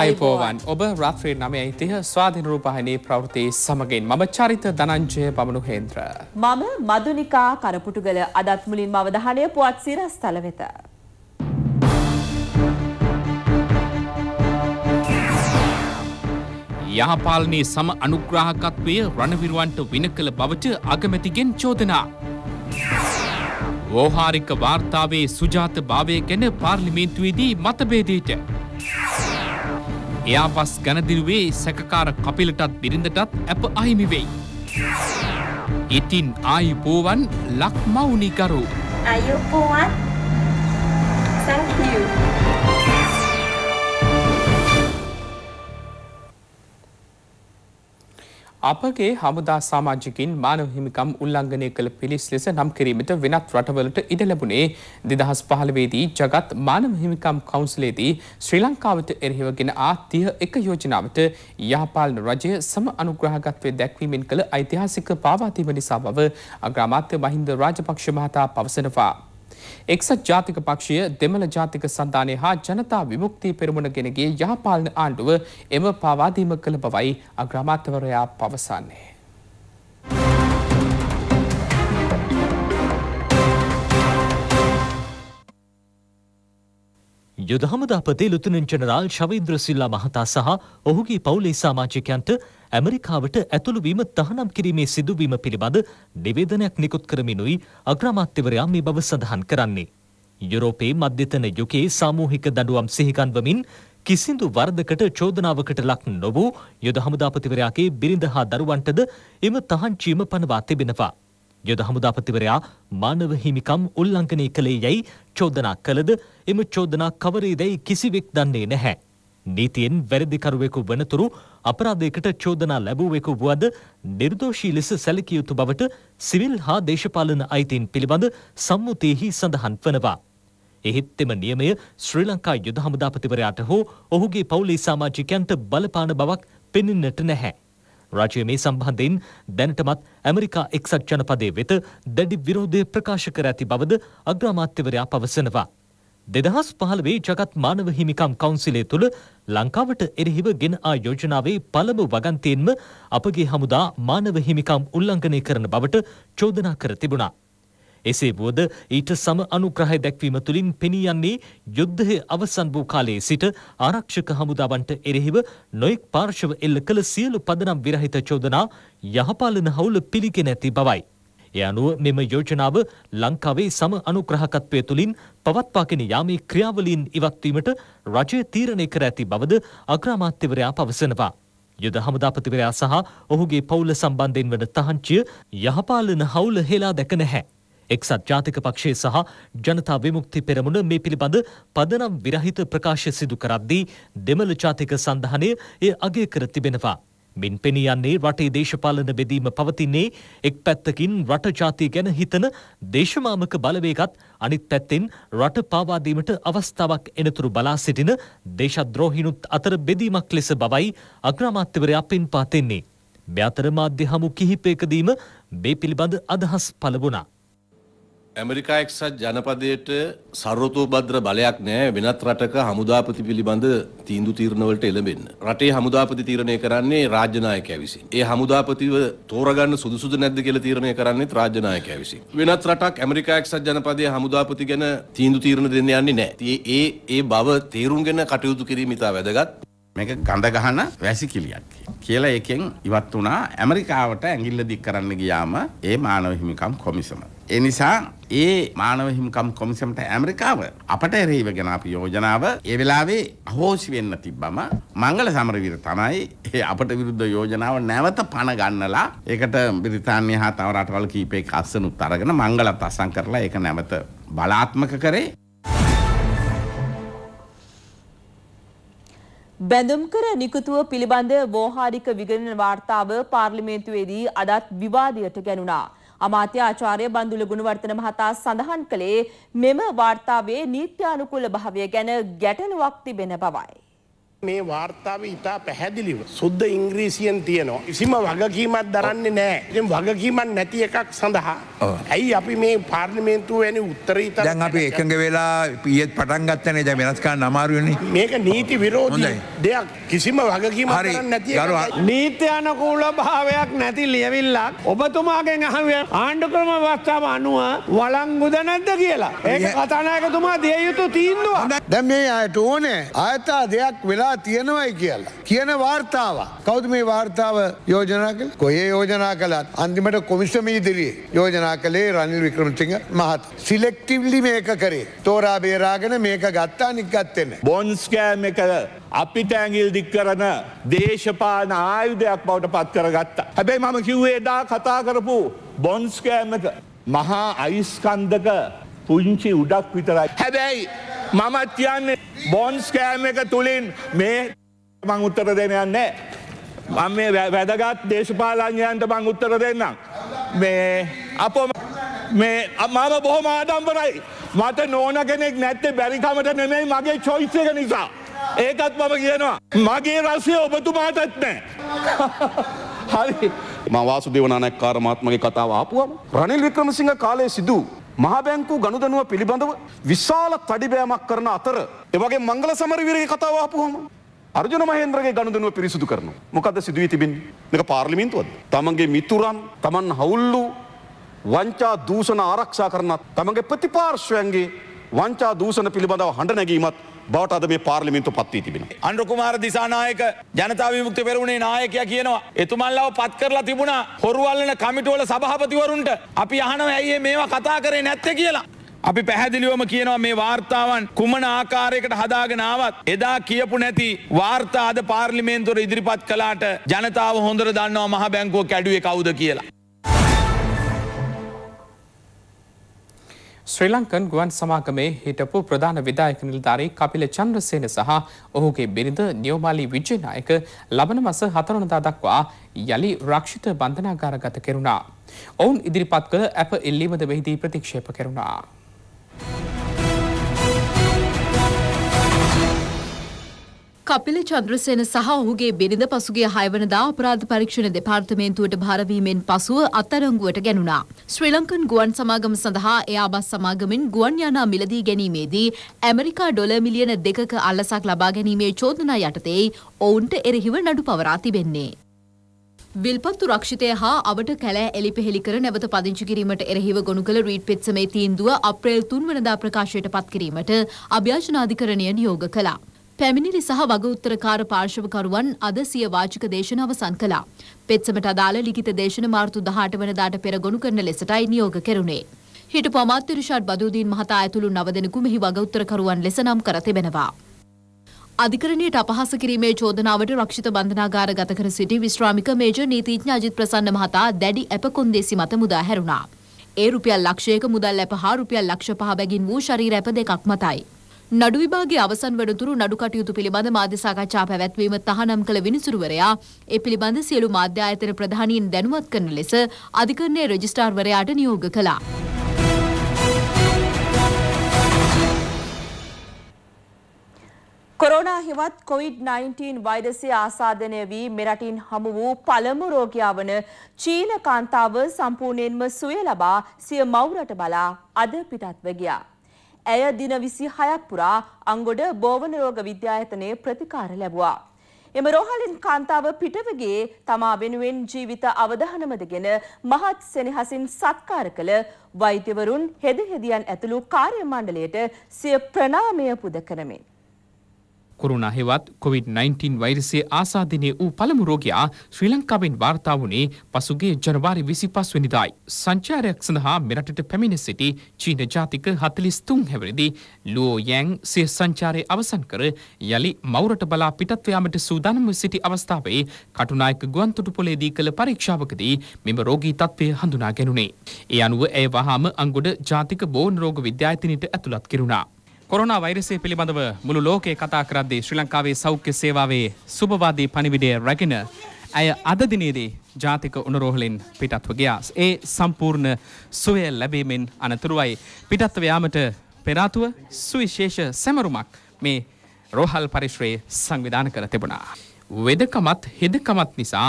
ආයුබෝවන් ඔබ රාත්‍රී නමය ඉතිහ ස්වාධීන රූපහිනී ප්‍රවෘති සමගින් මම චරිත දනංජය පමණු හේන්ද්‍ර. මම මදුනිකා කරපුටුගල අදත් මුලින් මවදහනය පුවත් සිරස් තල වෙත. යහපාලනයේ සම අනුග්‍රාහකත්වය රණවිරුවන්ට වින කළ බවට අගමැතිගෙන් චෝදනා. ඕහාරික වාර්තාවේ සුජාත භාවය ගැන පාර්ලිමේන්තුවේදී මතබේදීට. එයාපස් ගැනදිරුවේ සැකකාර කපිලටත් බිරිඳටත් ඇප අහිමි වෙයි. ඉතින් ආයුපෝවන් ලක් මවුනිකරු. අයුපෝවන් සංකූ. අපගේ හමුදා සාමාජිකින් මානව හිමිකම් උල්ලංඝනය කළ පිළිස් ලෙස නම් කිරීමට වෙනත් රටවලට ඉඩ ලැබුණේ 2015 දී ජගත් මානව හිමිකම් කවුන්සිලේදී ශ්‍රී ලංකාවට එරෙහිවගෙන ආ 31 යෝජනාවට යහපාලන රජය සම අනුග්‍රහකත්වයේ දැක්වීමෙන් කළ ඓතිහාසික පාවාදීම නිසා බව අග්‍රාමාත්‍ය මහින්ද රාජපක්ෂ මහතා පවසනවා. එක්සත් ජාතික පක්ෂය දෙමළ ජාතික සන්ධානය හා ජනතා විමුක්ති පෙරමුණගෙනගේ යහපාලන ආණ්ඩුව එම පාවාදීම කළ බවයි අග්‍රමාත්‍යවරයා පවසන්නේ. යුදහමද අපතේ ලුතුනන් ජනරාල් ශවීද්‍ර සිල්ලා මහතා සහ ඔහුගේ පවුලේ සාමාජිකයන්ට ඇමරිකාවට ඇතුළුවීම තහනම් කිරීමේ සිදුවීම පිළිබඳ නිවේදනයක් නිකුත් කරමිනුයි අග්‍රාමාත්‍යවරයා මේ බව සඳහන් කරන්නේ. යුරෝපයේ මධ්‍යතන යුකයේ සාමූහික දඩුවම් සිහිකන්වමින් කිසිදු වර්ධකට චෝදනාවකට ලක් නොවූ යුද හමුදාපතිවරයාගේ බිරිඳ හා දරුවන්ටද එම තහංචීම පනවා තිබෙනවා. යුද හමුදාපතිවරයා මානව හිමිකම් උල්ලංඝනය කළේ යැයි චෝදනා කළද එම චෝදනා කවරේදැයි කිසිවෙක් දන්නේ නැහැ. නීතියෙන් වැරදිකරුවෙකු වනතුරු අපරාධයකට චෝදනා ලැබුවෙකු වුවද නිර්දෝෂී ලෙස සැලකිය යුතු බවට සිවිල් හා දේශපාලන අයිතීන් පිළිබඳ සම්මුතියෙහි සඳහන් වනවා. එහෙත් එම නියමය ශ්‍රී ලංකා යුද හමුදාපතිවරයාට හෝ ඔහුගේ පවුලේ සාමාජිකයන්ට බලපාන බවක් පෙනෙන්නට නැහැ. රාජය මේ සම්බන්ධයෙන් දැනටමත් ඇමරිකා එක්සත් ජනපදයේ වෙත දැඩි විරෝධය ප්‍රකාශ කර ඇති බවද අග්‍රාමාත්‍යවරයා පවසනවා. දෙදහස් පහළවේ ජගත් මානව හිමිකම් කවුන්සිලය තුළ ලංකාවට එරෙහිව ගෙන ආ යෝජනාවේ පළමු වගන්තයෙන්ම අපගේ හමුදා මානව හිමිකම් උල්ලංඝනය කරන බවට චෝදනා කර තිබුණා. එසේ වුවද ඊට සම අනුග්‍රහය දැක්වීම තුළින් පෙනී යන්නේ යුද්ධය අවසන් වූ කාලයේ සිට ආරක්ෂක හමුදාවන්ට එරෙහිව නොයෙක් පාර්ශව එල්ල කළ සියලු පදනම් විරහිත චෝදනා යහපාලන හවුල පිළිගෙන ඇති බවයි. ඒ අනුව මෙම යෝජනාව ලංකාවේ සම අනුග්‍රහකත්වය තුළින් පවත්වාගෙන යාමේ ක්‍රියාවලීන් ඉවත්වීමට රජය තීරණය කර ඇති බවද අග්‍රාමාත්‍යවරයා පවසනවා. යුද හමුදාපතිවරයා සහ ඔහුගේ පවුල සම්බන්ධයෙන් වන තහංචිය යහපාලන හවුල හෙලා දැක නැහැ. එක්සත් ජාතික පක්ෂය සහ ජනතා විමුක්ති පෙරමුණ මේ පිළිබඳ පදනම් විරහිත ප්‍රකාශ සිදු කරද්දී දෙමළ ජාතික සඳහනය එය අගය කර තිබෙනවා. මින් පෙනී යන්නේ රටේ දේශපාලන බෙදීම පවතින්නේ එක් පැත්තකින් රට ජාතිය ගැන හිතන දේශමාමක බලවේගත් අනිත් පැත්තෙන් රට පාවා දීමට අවස්ථාවක් එනතුරු බලා සිටින දේශද්‍රෝහිනුත් අතර බෙදීමක් ලෙස බවයි අග්‍රාමාත්‍යවරයා පින්පා දෙන්නේ. මේ අතර මාධ්‍ය හමු කිහිපයකදීම මේ පිළිබඳ අදහස් පළ වුණා. ඇමරිකා එක්සත් ජනපදයට සර්වතෝබද්‍ර බලයක් නෑ වෙනත් රටක හමුදාපති පිළිබඳ තීන්දු තීරණවලට එළඹෙන්න. රටේ හමුදාපති තීරණය කරන්නේ රාජ්‍ය නායකයා විසින්. ඒ හමුදාපතිව තෝරගන්න සුදුසුද නැද්ද කියලා තීරණය කරන්නේත් රාජ්‍ය නායකයා විසින්. වෙනත් රටක් ඇමරිකා එක්සත් ජනපදයේ හමුදාපති ගැන තීන්දු තීරණ දෙන්න යන්නේ නෑ. ඒ ඒ බව තේරුම්ගෙන කටයුතු කිරීම ඉතා වැදගත්. මේක ගඳ ගහන වැසිකිලියක් කියලා එකෙන් ඉවත් වුණා ඇමරිකාවට ඇඟිල්ල දික් කරන්න ගියාම ඒ මානව හිමිකම් කොමිසම. ඒ නිසා ඒ මානව හිමිකම් කොමිසමට ඇමරිකාව අපට එරෙහිවගෙන අපි යෝජනාව ඒ වෙලාවේ අහෝසි වෙන්න තිබ්බම මංගල සමරවීර තමයි ඒ අපට විරුද්ධ යෝජනාව නැවත පණ ගන්නලා ඒකට බ්‍රිතාන්‍ය හා තව රටවල් කීපයක අස්සනුත් අරගෙන මංගලත් අසම් කරලා ඒක නැවත බලාත්මක කරේ බැඳුම්කර නිකුතුව පිළිබඳ වෝහාරික විගණන වාර්තාව පාර්ලිමේන්තුවේදී අදත් විවාදයට ගැනුණා. අමාත්‍ය ආචාර්ය බන්දුල ගුණවර්ධන මහතා සඳහන් කළේ මෙම වාර්තාවේ නීත්‍යානුකූල භාවය ගැන ගැටලුවක් තිබෙන බවයි. මේ වාර්තාව ඉතා පැහැදිලිව සුද්ද ඉංග්‍රීසියන් තියනවා. කිසිම වගකීමත් දරන්නේ නෑ එම් වගකීමන් නැති එකක් සඳහා. ඇයි අපි මේ පාර්ලිමේන්තුව වැනි උත්තරීත දැන් අපි එකඟ වෙලා පියත් පටන්ගත්තනේ ද වෙනස්කා නමාරුවනි මේක නීති විරෝධයි දෙයක් කිසිම වගකීම නැති නීත්‍යයනකූල භාවයක් නැති ලියවිල්ලක් ඔබතුමාගෙන් අහුව ආණ්ඩු ක්‍රම වස්ථාව අනුව වලංගුද නැද්ද කියලා. ඒක කතනායකතුමා දිය යුතු තීන්දුව. දැම් මේ අයට ඕනේ අයතා දෙයක් වෙලා වෙලා තියෙනවයි කියලා. කියන වාර්තාව. කෞද මේ වාර්තාව යෝජනා කළ කොයේ යෝජනා කළත් අන්තිමට කොමිෂම ඉදිරියේ යෝජනා කළේ රනිල් වික්‍රමතිංහ මහත්. සිලෙක්ටිව්ලි මේක කරේ. තෝරා බේරාගෙන මේක ගත්තා නික්ගත්තෙන. බොන්ස්කෑම් එක අපිට ඇගිල් දික් කරන දේශපාන ආයුධයක් බවට පත් කර ගත්තා. හැබැයි මම කිව්වේදා කතා කරපු බොන්ස්කෑම් එක. මහා අයිස්කන්දක පුංචි උඩක් විතරයි. හැබැයි මමත් කියන්නේ බොන්ස් කෑම් එක තුළින් මේ මං උත්තර දෙනයන් නෑ. මං මේ වැදගත් දේශපාලඥයන්ට මං උත්තර දෙන්නම්. මේ අපෝ මේ මම බොහොම ආඩම්බරයි. මට නෝන කෙනෙක් නැත්තේ බැරිකමට නෙමෙයි මගේ චොයිස් එක නිසා. ඒකත් මම කියනවා. මගේ රසය ඔබතුමාටත් නෑ. හරි. මම වාසුදේව නානක්කාර මහත්මගේ කතාව ආපුවම රනිල් වික්‍රමසිංහ කාලේ සිදු මහබැංකු ගණුදනුව පිළිබඳව විශාල තඩිබෑමක් කරන අතර එවගේ මංගල සමරවිරගේ කතාවාපුහොම අර්ජන මහන්ද්‍රගේ ගණුදනුව පිරිසිදු කරන මොකද සිදුවී තිබින් එක පාර්ලිමින්තුවද තමන්ගේ මිතුරන් තමන් හවුල්ලු වංචා දූෂණ ආරක්ෂා කරනත් තමගේ ප්‍රතිපාර්ශ්වයන්ගේ වංචා දූෂණ පිළිබඳව හඬ නැගීමත් බවට අද මේ පාර්ලිමින්තු පත්වී තිබෙන. අන්ඩකුමාර දිසානායක ජනතාව විමුක්ති පෙරුණේ නායකයා කියනවා. එතුමල්ලව පත් කරලා තිබුණා හොරුවල්ලන කමිටුවල සභහපතිවරුන්ට අපි අහනව ඇයි මේවා කතා කරේ නැත්ත කියලා. අපි පැහැදිලිවම කියනවා මේ වාර්තාවන් කුමන ආකාරයකට හදාගෙනාවත් එදා කියපු නැති වාර්තා අද පාර්ලිමේන්තුවට ඉදිරිපත් කළාට ජනතාව හොඳට දන්නවා මහ බැංකුව කැඩුවේ කවුද කියලා. ශ්‍රී ලංකන් ගුවන් සමාගමේ හිටපු ප්‍රධාන විධායක නිලධාරී කපිල චන්ද්‍රසේන සහ ඔහුගේ බිරිඳ නියෝමාලි විජයනායක ලබන මස හතරවනදා දක්වා යළි රක්ෂිත බන්ධනාගාරගත කෙරුණා. ඔවුන් ඉදිරිපත් කළ ඇප ඉල්ලීමද මෙහිදී ප්‍රතික්ෂේප කෙරුණා. කපිල චන්ද්‍රසේන සහ ඔහුගේ බිරිඳ පසුගිය 6 වෙනිදා අපරාධ පරීක්ෂණ දෙපාර්තමේන්තුවට භාරවීමෙන් පසුව අත්අඩංගුවට ගැනුණා. ශ්‍රී ලංකන් ගුවන් සමාගම සඳහා එයාබස් සමාගමෙන් ගුවන් යානා මිලදී ගැනීමේදී ඇමරිකා ඩොලර් මිලියන 2ක අල්ලසක් ලබා ගැනීමේ චෝදනා යටතේ ඔවුන්ට එරෙහිව නඩු පවරා තිබෙන්නේ. විල්පත්තු රක්ෂිතය හා අවට කැලෑ එලිපෙහෙළි කර නැවත පදිංචි කිරීමට එරෙහිව ගොනු කළ රීඩ් පෙත්සමේ තීන්දුව අප්‍රේල් 3 වෙනිදා ප්‍රකාශයට පත් කිරීමට අභ්‍යාසනාධිකරණය නියෝග කළා. පැමිණිලි සහ වගඋත්තරකාර පාර්ශවකරුවන් අද සිය වාචික දේශන අවසන් කළා. පෙත්සමට අදාළ ලිඛිත දේශන මාර්තු 18 වනදාට පෙර ගොනු කරන ලෙසටයි නියෝග කෙරුණේ. හිටපු අමාත්‍ය රිෂාඩ් බදූදීන් මහතා ඇතුළු නවදෙනෙකු මෙහි වගඋත්තරකරුවන් ලෙස නම් කර තිබෙනවා. අධිකරණයට අපහස කිරීමේ චෝදනාවට රක්ෂිත බන්ධනාගාර ගත කර සිටි විශ්‍රාමික මේජර් නීතිඥ අජිත් ප්‍රසන්න මහතා දැඩි ඇප කොන්දේසි මත මුදා හැරුණා. ඒ රුපියල් ලක්ෂයක මුදල් ඇප හා රුපියල් ලක්ෂ පහ බැගින් වූ ශරීර ඇප දෙකක් මතයි. නඩු විභාගයේ අවසන් වනතුරු නඩු කටයුතු පිළිබඳ මාධ්‍ය සාකච්ඡා පැවැත්වීම තහනම් කළ විනිසුරුවරයා ඒ පිළිබඳ සියලු මාධ්‍ය ආයතන ප්‍රධානීන් දැනුවත් කරන ලෙස අධිකරණයේ රෙජිස්ට්‍රාර්වරයාට නියෝග කළා. කොරෝනා හිවත් කොවිD-19 වෛරසය ආසාදනය වී මෙරටින් හමු වූ පළමු රෝගියා වන චීන කාන්තාව සම්පූර්ණයෙන්ම සුවය ලබා සිය මවුරට බලා අද පිටත්ව ගියා. ඇය දින විසි හයක් පුරා අංගොඩ බෝවන රෝග විද්‍යායතනයේ ප්‍රතිකාර ලැබවා. එම රෝහලින් කාන්තාව පිටවගේ තමා වෙනුවෙන් ජීවිත අවධානමදගෙන මහත් සෙනෙහසින් සත්කාර කළ වෛද්‍යවරුන් හෙද හෙදියන් ඇතුළු කාර්ය මණ්ඩලයට සිය ප්‍රණාමය පුද කරමින්. කොරුණා හෙවත් COVID-19 වෛරසයේ ආසාදිනය වූ පළමු රෝගයා ශ්‍රී ලංකාවෙන් වාර්තා වුණේ පසුගිය ජනවාරි 25 වෙනිදායි. සංචාරයක් සඳහා මෙරටට පැමිණ සිටි චීන ජාතික 43 හැවිරිදි ලුෝ යෑන් සිය සංචාරය අවසන් කර යළි මවුරට බලා පිටත් යාමට සූදානම්ව සිටි අවස්ථාවේ කටුනායක ගුවන්තොටුපොලේදී කළ පරීක්ෂාවකදී මෙම රෝගී තත්ත්වය හඳුනා ගැනුණේ. ඒ අනුව ඇය වහාම අංගොඩ ජාතික බෝන් රෝග විද්‍යායතනයට ඇතුළත් කෙරුණා. කොරනා වෛරසය පිළිබඳව මුළු ලෝකයේ කතා කරද්දී ශ්‍රී ලංකාවේ සෞඛ්‍ය සේවාවේ සුභවාදී පණිවිඩය රැගෙන ඇය අද දිනේදී ජාතික උණුරෝහලෙන් පිටත්ව ගියා. ඒ සම්පූර්ණ සුවය ලැබීමෙන් අනතුරුවයි පිටත්ව යාමට පෙර ආතුව සුවිශේෂ සැමරුමක් මේ රෝහල් පරිශ්‍රයේ සංවිධානය කර තිබුණා. වෙදකමත් හෙදකමත් නිසා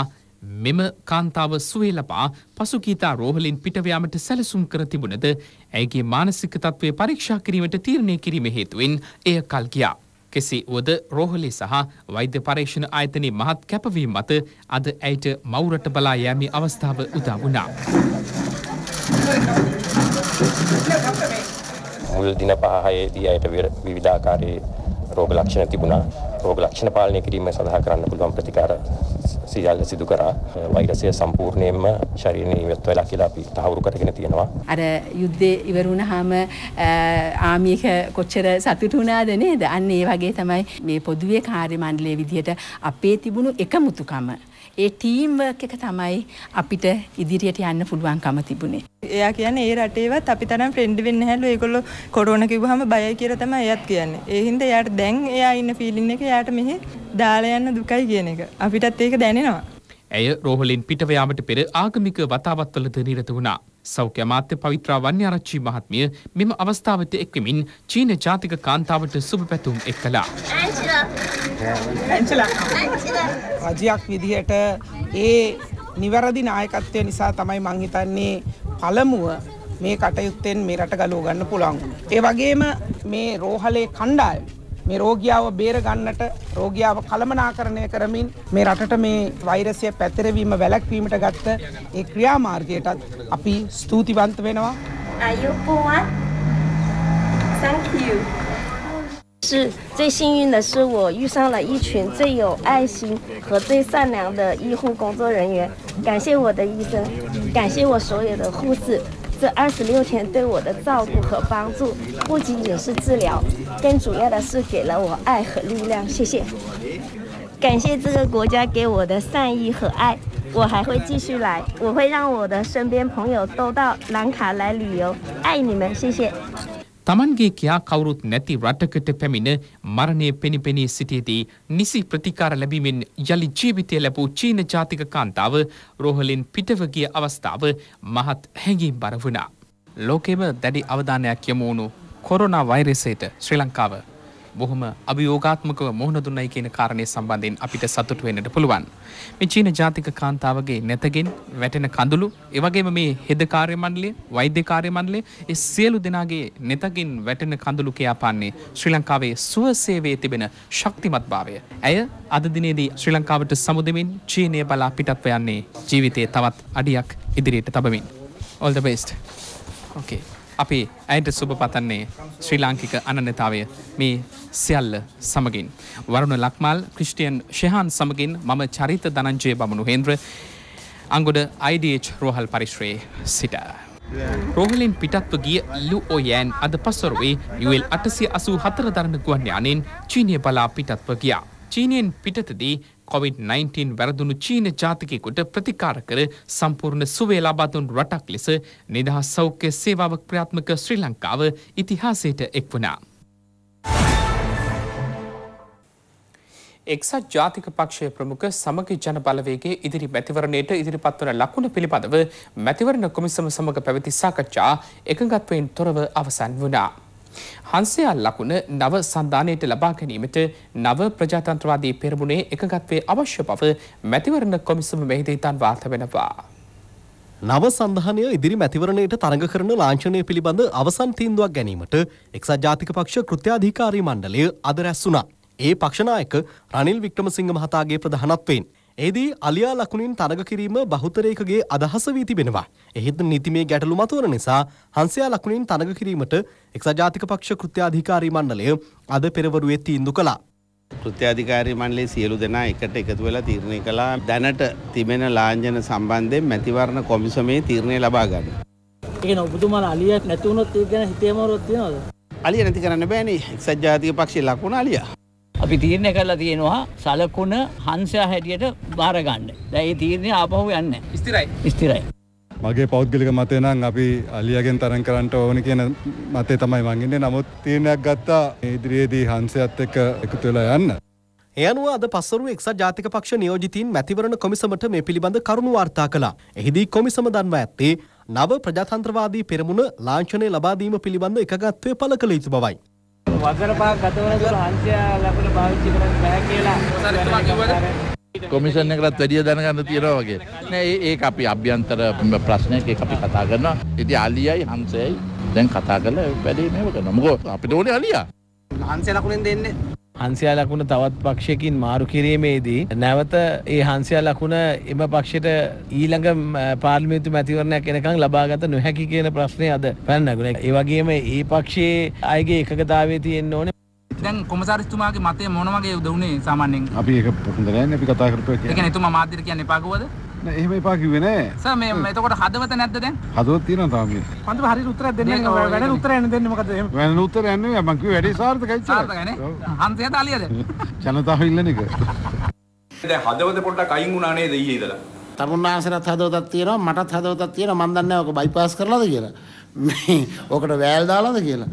මෙම කාන්තාව සුවේලපා පසුගීතා රෝහලින් පිටවයාමට සැලසුම් කර තිබුණද ඇගේ මානසික තත්ත්වය පරීක්ෂා කිරීමට තීරණය කිරීම හේතුවෙන් එය කල් ගියා. කෙසේ වුවද රෝහලේ සහ වෛද්‍ය පරීක්ෂණ ආයතනයේ මහත් කැපවීම මත අද ඇයට මවුරට බලා යෑමේ අවස්ථාව උදා වුණා. මුල් දින පහයේදී ඇයට විවිධාකාරයේ රෝග ලක්ෂණ තිබුණා. රෝග ලක්ෂණ පාලනය කිරීම සඳහා කරන්න පුළුවන් ප්‍රතිකාර සියල්ල සිදු කරා වෛරසය සම්පූර්ණයෙන්ම ශරීරයෙන් ඉවත් වෙලා කියලා අපි තහවුරු කරගෙන තියෙනවා. අර යුද්ධේ ඉවර වුණාම ආමියක කොච්චර සතුටු වුණාද නේද? අන්න ඒ වගේ තමයි මේ පොදුවේ කාර්ය මණ්ඩලයේ විදිහට අපේ තිබුණු එකමුතුකම ඒ ටීම්වර්ක් එක තමයි අපිට ඉදිරියට යන්න පුළුවන්කම තිබුණේ. එයා කියන්නේ ඒ රටේවත් අපි තරම් ෆ්‍රෙන්ඩ් වෙන්න හැලු ඒගොල්ලෝ කොරෝනා කිව්වහම බයයි කියලා තමයි එයාත් කියන්නේ. ඒ හින්දා එයාට දැන් එයා ඉන්න ෆීලින් එක එයාට මෙහි දාලා යන්න දුකයි කියන එක. අපිටත් ඒක දැනෙනවා. ඇය රෝහලෙන් පිටව යාමට පෙර ආගමික වතාවත්වලද නිරත වුණා. සෞඛ්‍ය අමාත්‍ය පවිත්‍රා වන්‍යාරච්චි මහත්මිය මෙම අවස්ථාවට එක්වමින් චීන ජාතික කාන්තාවට සුබ පැතුම් එක් කළා. ඇ රජයක් විදිහට ඒ නිවැරදි නායකත්වය නිසා තමයි මං හිතන්නේ පළමුව මේ කටයුත්තෙන් මේ රට ගලව ගන්න පුළුවන්. ඒ වගේම මේ රෝහලේ කණ්ඩායම මේ රෝගියාව බේර ගන්නට රෝගියාව කළමනාකරණය කරමින් මේ රටට මේ වෛරසය පැතිරවීම වැළැක්වීමට ගත්ත ඒ ක්‍රියාමාර්ගයටත් අපි ස්තුතිවන්ත වෙනවා. Are you for one? Thank you. 是最幸运的是，我遇上了一群最有爱心和最善良的医护工作人员。感谢我的医生，感谢我所有的护士，这二十六天对我的照顾和帮助，不仅仅是治疗，更主要的是给了我爱和力量。谢谢，感谢这个国家给我的善意和爱，我还会继续来，我会让我的身边朋友都到兰卡来旅游。爱你们，谢谢。Tamanගේ කියා කවුරුත් නැති රටකට පැමිණ මරණය පෙනිපෙනී සිටියදී නිසි ප්‍රතිකාර ලැබීමෙන් යළි ජීවිතය ලැබූ චීන ජාතික කාන්තාව රෝහලෙන් පිටවගිය අවස්ථාව මහත් හැඟීම් බර වුණා. ලෝකෙම දැඩි අවධානයක් යොමුණු කොරනා වෛරසයට ශ්‍රී ලංකාව බොහොම අභියෝගාත්මකව මුහුණ දුන්නයි කියන කාරණය සම්බන්ධයෙන් අපිට සතුටු වෙන්නට පුළුවන්. මේ චීන ජාතික කාන්තාවගේ නැතගෙන් වැටෙන කඳුළු, ඒ වගේම මේ හෙද කාර්ය මණ්ඩලය, වෛද්‍ය කාර්ය මණ්ඩලය, ඒ සියලු දෙනාගේ නැතගෙන් වැටෙන කඳුළු කියාපාන්නේ ශ්‍රී ලංකාවේ සුව සේවයේ තිබෙන ශක්තිමත්භාවය. ඇය අද දිනේදී ශ්‍රී ලංකාවට සමුදෙමින් චීනය බලා පිටත්ව යන්නේ ජීවිතයේ තවත් අඩියක් ඉදිරියට තබමින්. All the best. Okay. අපි ඇයට සුබ පතන්නේ ශ්‍රී ලාංකික අනන්‍යතාවය මේ සියල්ල සමගින්. වරුණ ලක්මල් ක්‍රිස්ටියන් ශෙහාන් සමගින් මම චරිත දනංජය බමුණු හෙන්ද්‍ර අංගොඩ IDH රෝහල් පරිශ්‍රයේ සිට. රෝහලින් පිටත්ව ගිය ලු ඔයෑන් අද පසරුවේ යුවල් අටසිය අසූ හතර දරණ ගුවන් යානෙන් චීනය බලා පිටත්ව ගියා. චීනයෙන් පිටතදී කොවිD-19 වැරදුණු චීන ජාතිකයකුට ප්‍රතිකාර කර සම්පූර්ණ සුවේ ලබාදුන් රටක් ලෙස නිදහස් සෞඛ්‍ය සේවාවක් ක්‍රියාත්මක ශ්‍රී ලංකාව ඉතිහාසයට එක් වුණා. එක්සත් ජාතික පක්ෂය ප්‍රමුඛ සමග ජන බලවේගේ ඉදිරි මැතිවරණයට ඉදිරිපත් වන ලකුණ පිළිබඳව මැතිවරණ කොමිසම සමඟ පැවති සාකච්ඡා එකඟත්වයෙන් තොරව අවසන් වුණා. හන්සයාල් ලකුණ නව සන්ධානයට ලබා ගැනීමට නව ප්‍රජාතන්ත්‍රවාදී පෙරමුණේ එකගත්වේ අවශ්‍ය බව මැතිවරණ කොමිසම මෙහිදීතන් වාර්ත වෙනවා. නව සඳහනය ඉදිරි මැතිවරණයට තරඟ කරන ලාංචනය පිළිබඳ අවසන් තීන්දුවක් ගැනීමට එක්සත් ජාතික පක්ෂ කෘත්‍යාධිකාරී මණ්ඩලය අද රැස් වුණා. ඒ පක්ෂනායක රනිල් වික්‍රමසිංහ මහතාගේ ප්‍රධානත්වයෙන් එහිදී අලියා ලකුණින් තරග කිරීම බහුතරයකගේ අදහස වී තිබෙනවා. එහෙත් නීතිමේ ගැටලු මතුවන නිසා හන්සයා ලකුණින් තරග කිරීමට එක්සත් ජාතික පක්ෂ කෘත්‍යාධිකාරී මණ්ඩලය අද පෙරවරුවේ තීන්දු කළා. කෘත්‍යාධිකාරී මණ්ඩලයේ සියලු දෙනා එකට එකතු වෙලා තීරණය කළා දැනට තිබෙන ලාංඡන සම්බන්ධයෙන් මැතිවරණ කොමිසමේ තීරණය ලබා ගන්න. ඒ කියන්නේ ඔබතුමාලා අලියක් නැති වුණොත් ඒක ගැන හිතේමාරුවක් තියනවද? අලිය නැති කරන්න බෑනේ. එක්සත් ජාතික පක්ෂයේ ලකුණ අලියා. අපි තීරණය කරලා තියෙනවා සලකුණ හන්සයා හැටියට බාරගන්න. දැන් ඒ තීරණය ආපහු යන්නේ ස්ථිරයි. ස්ථිරයි. මගේ පෞද්ගලික මතය නම් අපි අලියගෙන් තරන් කරන්නට ඕන කියන මතේ තමයි මංගන්නේ නමුත් තීරණයක් ගත්තා ඉදිරියේදී හන්සයත් එක්ක එකතු වෙලා යන්න. ඒ අනුව අද පසරු එක්සත් ජාතික පක්ෂ නියෝජිතීන් මැතිවරණ කොමිසමට මේ පිළිබඳ කරුණු වාර්තා කළා. එහිදී කොමිසම දන්වා ඇත්තේ නව ප්‍රජාතන්ත්‍රවාදී පෙරමුණ ලාංඡනය ලබා දීම පිළිබඳ එකගත්වය පළ කළ යුතු බවයි. වගරපා ගතවන තුර හංසය ලැබෙන භාවිතා කරන්න බෑ කියලා කොමිෂන් එකටත් වැඩිය දැනගන්න තියෙනවා වගේ. නෑ ඒක අපි අභ්‍යන්තර ප්‍රශ්නයක ඒක අපි කතා කරනවා. ඉතින් අලියයි හංසයයි දැන් කතා කරලා වැඩේ මේව කරනවා. මොකෝ අපිට ඕනේ අලියා. හංසය ලකුණෙන් දෙන්නේ. හන්සියා ලකුණ තවත් පක්ෂයකින් මාරු කිරීමේදී නැවත ඒ හන්සියා ලකුණ එම පක්ෂයට ඊළඟ පාර්ලිමේන්තු මැතිවරණයක් එනකම් ලබාගත නොහැකි කියන ප්‍රශ්නය අද පැන්නගුණ. ඒ වගේම ඒ පක්ෂයේ අයගේ එකකතාවේ තියෙන්න ඕනේ. දැන් කොමසාරිස්තුමාගේ මතය මොන වගේ උද උනේ සාමාන්‍යයෙන්? අපි ඒක ප්‍රශ්න දැනන්නේ අපි කතා කරපුවා කියන්නේ. ඒ කියන්නේ එතුමා මාධ්‍යට කියන්නේ එපා කිව්වද? එහෙම එපා කිව්වේ නෑ. සර් මේ එතකොට හදවත නැද්ද දැන්? හදවත තියෙනවා තාම මේ. පන්දුම හරියට උත්තරයක් දෙන්න වැඩ උත්තරයක් නෙන්න දෙන්න මොකද එහෙම? වැඩ උත්තරයක් නෙවෙයි මම කිව්වේ වැඩේ සාර්ථකයි කියලා. සාර්ථකයි නේ. හන්සියද අලියද? ජනතාව ඉල්ලන එක. දැන් හදවත පොඩ්ඩක් අයින් වුණා නේද ඊයේ ඉඳලා? තමුන්නාසරත් හදවතක් තියෙනවා මටත් හදවතක් තියෙනවා මම දන්නේ නැහැ ඔක බයිපාස් කරලාද කියලා. මේ ඔකට වෑල් දාලාද කියලා.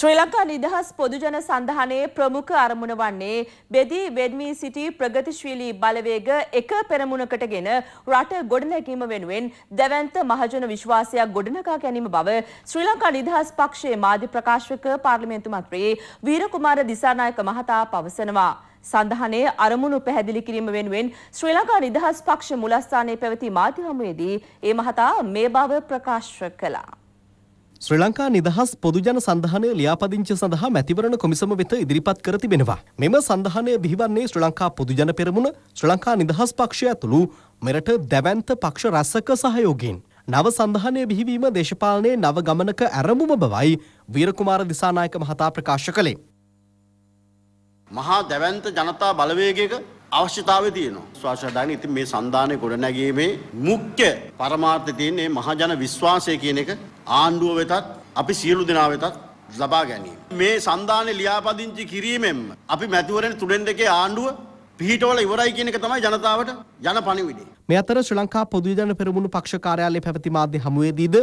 ශ්‍රී ලංකා නිදහස් පොදුජන සඳහනයේ ප්‍රමුඛ අරමුණ වන්නේ බෙදී වෙද්මී සිටි ප්‍රගතිශීලී බලවේග එක පෙරමුණකටගෙන රට ගොඩනැගීම වෙනුවෙන් දැවැන්ත මහජන විශ්වාසයක් ගොඩනගා ගැනීම බව ශ්‍රී ලංකා නිදහස් පක්ෂයේ මාධ්‍ය ප්‍රකාශක පාර්ලිමේන්තු මන්ත්‍රී වීරකුමාර දිසානායක මහතා පවසනවා. සඳහනයේ අරමුණු පැහැදිලි කිරීම වෙනුවෙන් ශ්‍රී ලංකා නිදහස් පක්ෂ මුලස්ථානයේ පැවති මාධ්‍ය හමුවේදී ඒ මහතා මේ බව ප්‍රකාශ කළා. ශ්‍රී ලංකා නිදහස් පොදුජන සඳහනය ලියාපදිංචි සඳහා මැතිවරණ කොමිසම වෙත ඉදිරිපත් කර තිබෙනවා. මෙම සඳහනය බිහිවන්නේ ශ්‍රී ලංකා පොදුජන පෙරමුණ ශ්‍රී ලංකා නිදහස් පක්ෂය ඇතුළු මෙරට දැවන්ත පක්ෂ රැසක සහයෝගයෙන්. නව සඳහනය බිහිවීම දේශපාලනයේ නව ගමනක ඇරඹුම බවයි වීරකුමාර දිසානායක මහතා ප්‍රකාශ කළේ. මහා දැවන්ත ජනතා බලවේගයක අවශ්‍යතාව තියෙනවා. ස්වාශදාන ඉතින් මේ සන්ධානය ගොඩනැගීමේ මුඛ්‍ය පරමාර්ථය තියෙන්නේ මහජන විශ්වාසය කියන එක ආණ්ඩුව වෙතත් අපි සියලු දෙනා වෙතත් ලබා ගැනීම. මේ සන්ධානය ලියාපදිංචි කිරීමෙන් අපි මැතිවරෙන් තුඩෙන් දෙකේ ආණ්ඩුව පිහිටවල ඉවරයි කියන එක තමයි ජනතාවට ජන පණිවිඩේ. මේ අතර ශ්‍රී ලංකා පොදුජන පෙරමුණු පක්ෂ කාර්යාලයේ පැවති මාධ්‍ය හමුවේදීද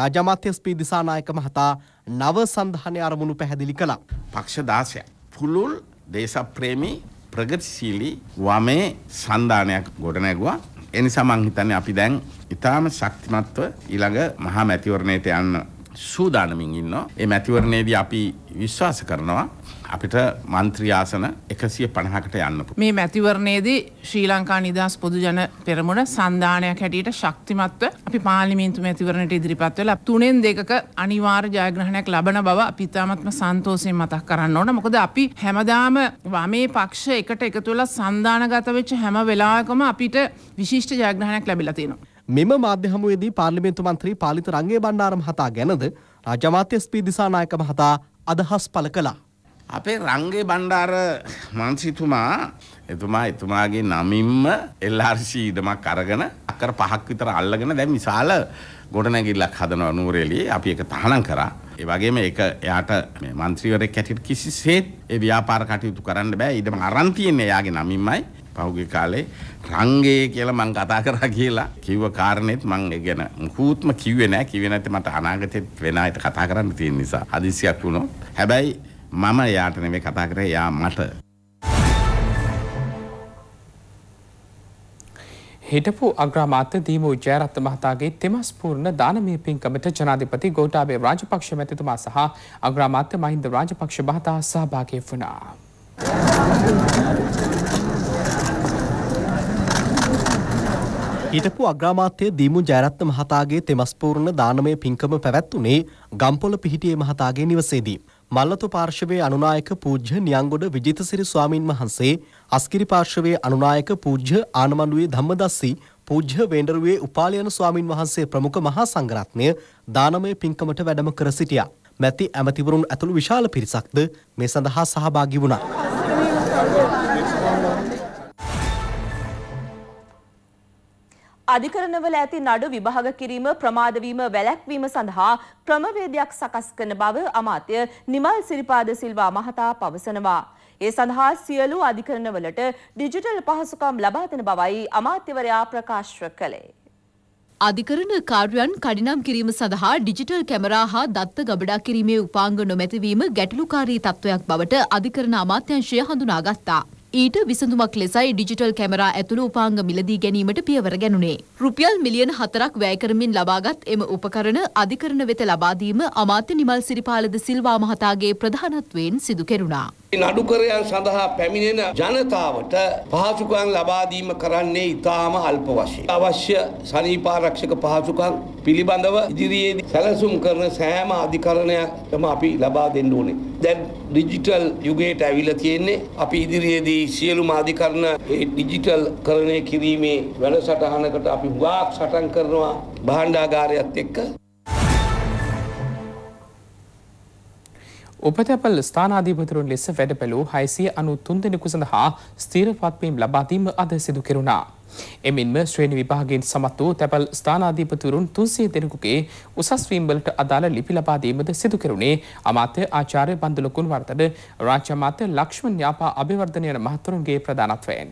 රාජාමාත්‍ය ස්පී දිසානායක මහතා නව සන්ධානය අරමුණු පැහැදිලි කළා. පක්ෂ 16ක් පුළුල් දේශප්‍රේමී ප්‍රගතිශීලී වමේ සන්ධානයක් ගොඩනැගුවා. එනිසා මං හිතන්නේ අපි දැන් ඉතාම ශක්තිමත්ව ඊළඟ මහා මැතිවරණයට යන්න සූදානමින් ඉන්නවා. ඒ මැතිවරණයේදී අපි විශ්වාස කරනවා අපිට මන්ත්‍රී ආසන 150කට යන්න පුළුවන්. මේ මැතිවරණයේදී ශ්‍රී ලංකා නිදහස් පොදු ජන පෙරමුණ සන්දානයක් හැටියට ශක්තිමත්ව අපි පාර්ලිමේන්තු මැතිවරණයට ඉදිරිපත් වෙලා තුනෙන් දෙකක අනිවාර්ය ජයග්‍රහණයක් ලබන බව අපි ඉතාමත්ම සන්තෝෂයෙන් මතක් කරන්න ඕන. මොකද අපි හැමදාම වමේ පක්ෂ එකට එකතු වෙලා සන්දානගත වෙච්ච හැම වෙලාවකම අපිට විශිෂ්ට ජයග්‍රහණයක් ලැබිලා තියෙනවා. මෙම මාධ්‍ය හමුවේදී පාර්ලිමේන්තු මන්ත්‍රී පාලිත රංගේ බණ්ඩාර මහතා ගැනද රාජ්‍ය අමාත්‍ය එස්.පී. දිසානායක මහතා අදහස් පළ කළා. අපේ රංගේ බණ්ඩාර මන්ත්‍රීතුමා එතුමා එතුමාගේ නමින්ම LRC ඉදමක් අරගෙන අකර පහක් විතර අල්ලගෙන දැන් විශාල ගොඩනැගිල්ලක් හදනවා නූරේලියේ අපි ඒක තහනම් කරා. ඒ වගේම ඒක එයාට මේ മന്ത്രിවරයෙක් හැටියට කිසිසේත් ඒ ව්‍යාපාර කටයුතු කරන්න බෑ. ඊටම අරන් තියෙන්නේ එයාගේ නමින්මයි. පහුගේ කාලේ රංගේ කියලා මං කතා කරා කියලා කිව්ව කාරණෙත් මං ඒ ගැන මුකුත්ම කිව්වේ නැහැ කිව්වේ නැත්නම් මට අනාගතෙත් වෙන අයට කතා කරන්න තියෙන නිසා හදිසියක් වුණොත් හැබැයි මම එයාට නෙමෙයි කතා කරේ එයා මට හිටපු අග්‍රාමාත්‍ය දීමු ජයරත්න මහතාගේ තෙමස්පූර්ණ දානමය පින්කමට ජනාධිපති ගෝඨාභය රාජපක්ෂ මැතිතුමා සහ අග්‍රාමාත්‍ය මහින්ද රාජපක්ෂ මහතා සහභාගී වුණා. හිටපු අග්‍රාමාත්‍ය දීමු ජයරත්න මහතාගේ තෙමස්පූර්ණ දානමය පින්කම පැවැත්වුණේ ගම්පොල පිහිටියේ මහතාගේ නිවසේදී. මල්ලතු පාර්ශවයේ අනුනායක පූජ්‍ය නියංගොඩ විජිතසිරි ස්වාමින් වහන්සේ, අස්කිරි පාර්ශවයේ අනුනායක පූජ්‍ය ආනමණුවේ ධම්මදස්සී, පූජ්‍ය වේඬරුවේ උපාලයන ස්වාමින් වහන්සේ ප්‍රමුඛ මහා සංඝරත්නය දානමය පින්කමට වැඩම කර සිටියා. මැති ඇමතිවරුන් ඇතුළු විශාල පිරිසක්ද මේ සඳහා සහභාගී වුණා. අධිකරණවල ඇති නඩු විභාග කිරීම ප්‍රමාද වීම වැළැක්වීම සඳහා ක්‍රමවේදයක් සකස් කරන බව අමාත්‍ය නිමල් සිරිපාද සිල්වා මහතා පවසනවා. ඒ සඳහා සියලු අධිකරණවලට ඩිජිටල් පහසුකම් ලබා දෙන බවයි අමාත්‍යවරයා ප්‍රකාශ කළේ. අධිකරණ කාර්යයන් කඩිනම් කිරීම සඳහා ඩිජිටල් කැමරා හා දත්ත ගබඩා කිරීමේ උපාංග නොමැතිවීම ගැටලුකාරී තත්ත්වයක් බවට අධිකරණ අමාත්‍යංශය හඳුනාගත්තා. ඊට විසඳුමක් ලෙසයි ඩිජිටල් කැමරා ඇතුළු උපාංග මිලදී ගැනීමට පියවර ගැනුණේ. රුපියල් මිලියන 4ක් වැය කරමින් ලබාගත් එම උපකරණ අධිකරණ වෙත ලබා දීම අමාත්‍ය නිමල් සිරිපාලද සිල්වා මහතාගේ ප්‍රධානත්වයෙන් සිදු කෙරුණා. නඩුකරයන් සඳහා පැමිණෙන ජනතාවට පහසුකම් ලබා දීම කරන්නේ ඉතාම අල්ප වශයෙන්. අවශ්‍ය සනීපාරක්ෂක පහසුකම් පිළිබඳව ඉදිරියේදී සැලසුම් කරන සෑම අධිකරණයක්ම අපි ලබා දෙන්න ඕනේ. දැන් ඩිජිටල් යුගයට ඇවිල්ලා තියෙන්නේ අපි ඉදිරියේදී සියලුම අධිකරණ ඒ ඩිජිටල් කරණය කිරීමේ වැඩසටහනකට අපි හුඟක් සටන් කරනවා භාණ්ඩාගාරයත් එක්ක උපතැපල් ස්ථානාධීපතිරුන් ලෙස වැඩ පැළූ හයිසිය අනු තුන්දෙනෙකු සඳහා ස්ථීර පත්වීම් ලබාදීම අද සිදු කෙරුණා. එමෙන්ම ශ්‍රේණි විභාගෙන් සමත් වූ තැපැල් ස්ථානාධීපතිවරුන් තුන්සිය දෙනෙකුගේ උසස්වීම්වලට අදාළ ලිපි ලබාදීමද සිදු කෙරුණේ අමාත්‍ය ආචාර්ය බන්දුලකුන් වර්තන රාජ්‍ය අමාත්‍ය ලක්ෂ්මන් යාපා අභිවර්ධනය යන මහතුරුන්ගේ ප්‍රධානත්වයෙන්.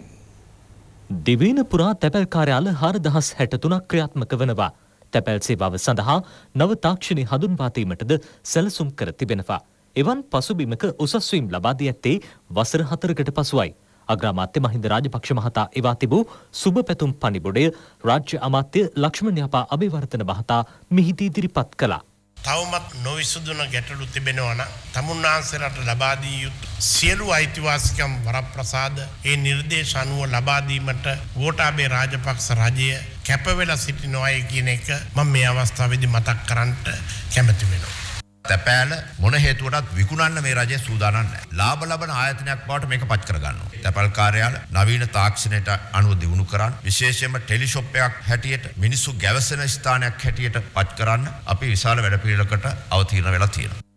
දිවීන පුරා තැපැල් කාර්යාල හාර දහස් හැටතුනක් ක්‍රියාත්මක වනවා. තැපැල් සේවාව සඳහා නව තාක්ෂණය හඳුන්වාතීමටද සැලසුම් කර තිබෙනවා. එවන් පසුබිමක උසස්වීම් ලබා දී ඇත්තේ වසර හතරකට පසුවයි. අග්‍රාමාත්‍ය මහින්ද රාජපක්ෂ මහතා එවා තිබූ සුබ පැතුම් පනිබොඩය රාජ්‍ය අමාත්‍ය ලක්ෂ්මණ යපා අභිවර්තන මහතා මිහිදී ඉදිරිපත් කළා. තවමත් නොවිසුදුන ගැටලු තිබෙනවන තමුන්නාන්සරට ලබාදී යුත් සියලු අයිතිවාසිකම් වරප්‍රසාද ඒ නිර්දේශ අනුව ලබාදීමට ගෝටාබේ රාජපක්ෂ රජය කැපවෙලා සිටි නොය කියන එක මම මේ අවස්ථාවේදී මතක් කරන්නට කැමති වෙනවා. තැපෑල මොන හේතුවටත් විකුණන්න මේ රජය සූදානම් නැහැ. ලාභ ලබන ආයතනයක් බවට මේක පච් කරගන්නවා. තැපැල් කාර්යාල නවීන තාක්ෂණයට අනුව දියුණු කරන්න, විශේෂයෙන්ම ටෙලිෂොප් එකක් හැටියට මිනිස්සු ගැවසෙන ස්ථානයක් හැටියට පච් කරන්න අපි විශාල වැඩ පිළිවෙලකට අවතීර්ණ වෙලා තියෙනවා.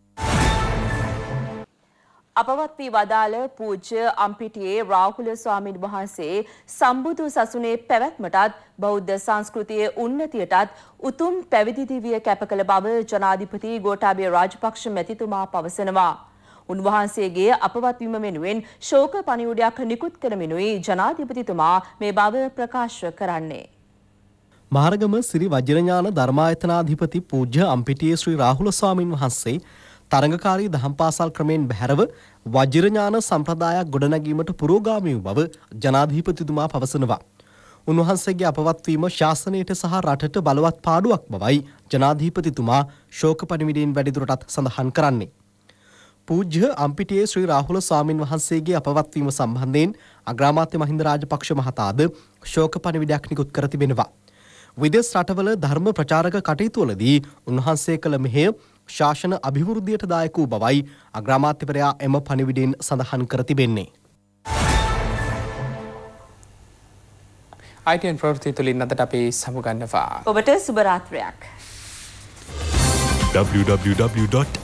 අපවත් වී වදාළ පූජ්‍ය අම්පිටියේ රාහුල ස්වාමීන් වහන්සේ සම්බුදු සසුනේ පැවැත්මටත් බෞද්ධ සංස්කෘතියේ උන්නතියටත් උතුම් පැවිදි දිවිය කැප කළ බව ජනාධිපති ගෝඨාභය රාජපක්ෂ මැතිතුමා පවසනවා. උන්වහන්සේගේ අපවත් වීම වෙනුවෙන් ශෝක පණිවුඩයක් නිකුත් කරමිනුයි ජනාධිපතිතුමා මේ බව ප්‍රකාශ කරන්නේ. මාර්ගම සිරි වජිරඥාන ධර්මායතනාධිපති පූජ්‍ය අම්පිටියේ ශ්‍රී රාහුල ස්වාමින් වහන්සේ තරඟකාරී දහම් පාසල් ක්‍රමයෙන් බැහැරව වජිර ඥාන සම්ප්‍රදායක් ගොඩනැගීමට පුරෝගාමී වූ බව ජනාධිපතිතුමා පවසනවා. උන්වහන්සේගේ අපවත්වීම ශාසනයට සහ රටට බලවත් පාඩුවක් බවයි ජනාධිපතිතුමා ශෝක පණිවිඩයෙන් වැඩිදුරටත් සඳහන් කරන්නේ. පූජ්‍ය අම්පිටියේ ශ්‍රී රාහුල ස්වාමින් වහන්සේගේ අපවත්වීම සම්බන්ධයෙන් අග්‍රාමාත්‍ය මහින්ද රාජපක්ෂ මහතාද ශෝක පණිවිඩයක් නිකුත් කර තිබෙනවා. විදෙස් රටවල ධර්ම ප්‍රචාරක කටයුතුවලදී උන්වහන්සේ කළ මෙහෙය ශාසන අභිවෘද්ධියට දායක වූ බවයි අග්‍රාමාත්‍යවරයා එම පණිවිඩයෙන් සඳහන් කර තිබෙන්නේ. අයිටන් ප්‍රවෘති තුළින් අදට අපි සමුගන්නවා. ඔබට සුභරාත්‍රයක්. www.itnnews.lk